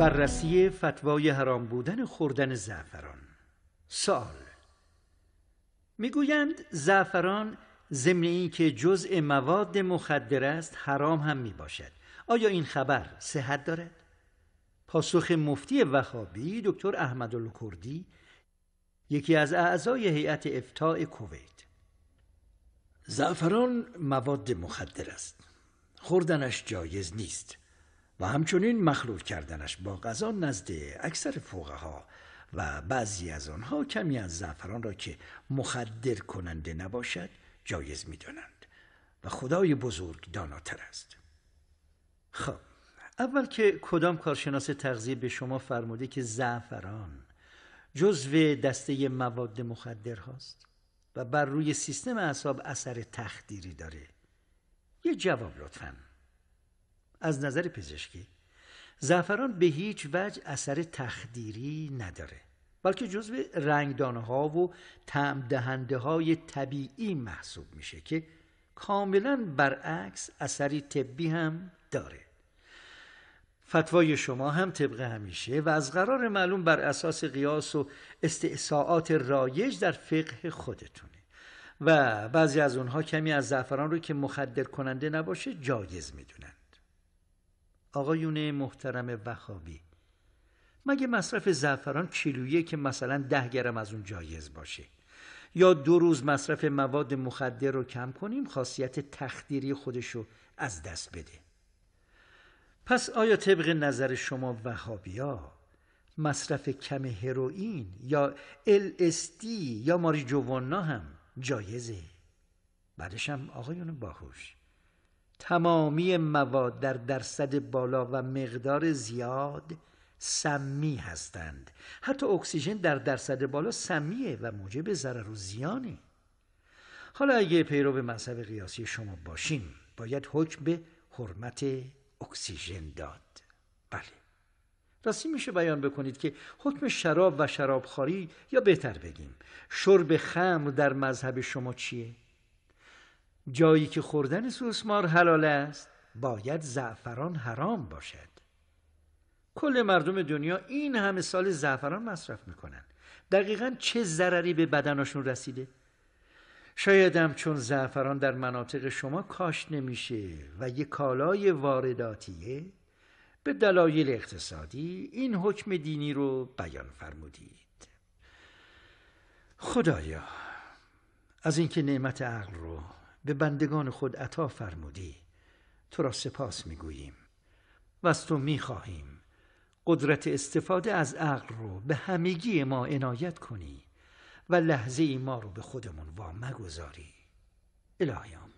بررسی فتوای حرام بودن خوردن زعفران سال میگویند زعفران ضمن اینکه جزء مواد مخدر است حرام هم می باشد آیا این خبر صحت دارد پاسخ مفتی وهابی دکتر احمد الکردی یکی از اعضای هیئت افتاع کویت زعفران مواد مخدر است خوردنش جایز نیست و همچنین مخلوط کردنش با غذا نزد اکثر فقها و بعضی از آنها کمی از زعفران را که مخدر کننده نباشد جایز میدانند و خدای بزرگ داناتر است خب اول که کدام کارشناس تغذیه به شما فرموده که زعفران جزو دسته مواد مخدر هاست و بر روی سیستم اعصاب اثر تخدیری داره یه جواب لطفاً از نظر پزشکی زعفران به هیچ وجه اثر تخدیری نداره بلکه جزو رنگدانه ها و تعم دهنده های طبیعی محسوب میشه که کاملا برعکس اثری طبی هم داره فتوای شما هم طبق همیشه و از قرار معلوم بر اساس قیاس و استعصاعات رایج در فقه خودتونه و بعضی از اونها کمی از زعفران رو که مخدر کننده نباشه جایز میدونن آقایون محترم وخاوی مگه مصرف زعفران کیلویی که مثلا ده گرم از اون جایز باشه یا دو روز مصرف مواد مخدر رو کم کنیم خاصیت تخدیری خودش رو از دست بده پس آیا طبق نظر شما وهابیا مصرف کم هروئین یا LSD یا ماری جوانا هم جایزه بعدش هم آقایون باهوش تمامی مواد در درصد بالا و مقدار زیاد سمی هستند حتی اکسیژن در درصد بالا سمیه و موجب ضرر و زیانه حالا اگه پیرو به مذهب قیاسی شما باشیم باید حکم به حرمت اکسیژن داد بله راستی میشه بیان بکنید که حکم شراب و شرابخوری یا بهتر بگیم شرب خمر در مذهب شما چیه جایی که خوردن سوسمار حلال است باید زعفران حرام باشد کل مردم دنیا این همه سال زعفران مصرف میکنند دقیقا چه ضرری به بدنشون رسیده شایدم چون زعفران در مناطق شما کاش نمیشه و یه کالای وارداتیه به دلایل اقتصادی این حکم دینی رو بیان فرمودید خدایا از اینکه نعمت عقل رو به بندگان خود عطا فرمودی تو را سپاس میگوییم و از تو میخواهیم قدرت استفاده از عقل رو به همگی ما عنایت کنی و لحظه ای ما رو به خودمون وا مگذاری الهی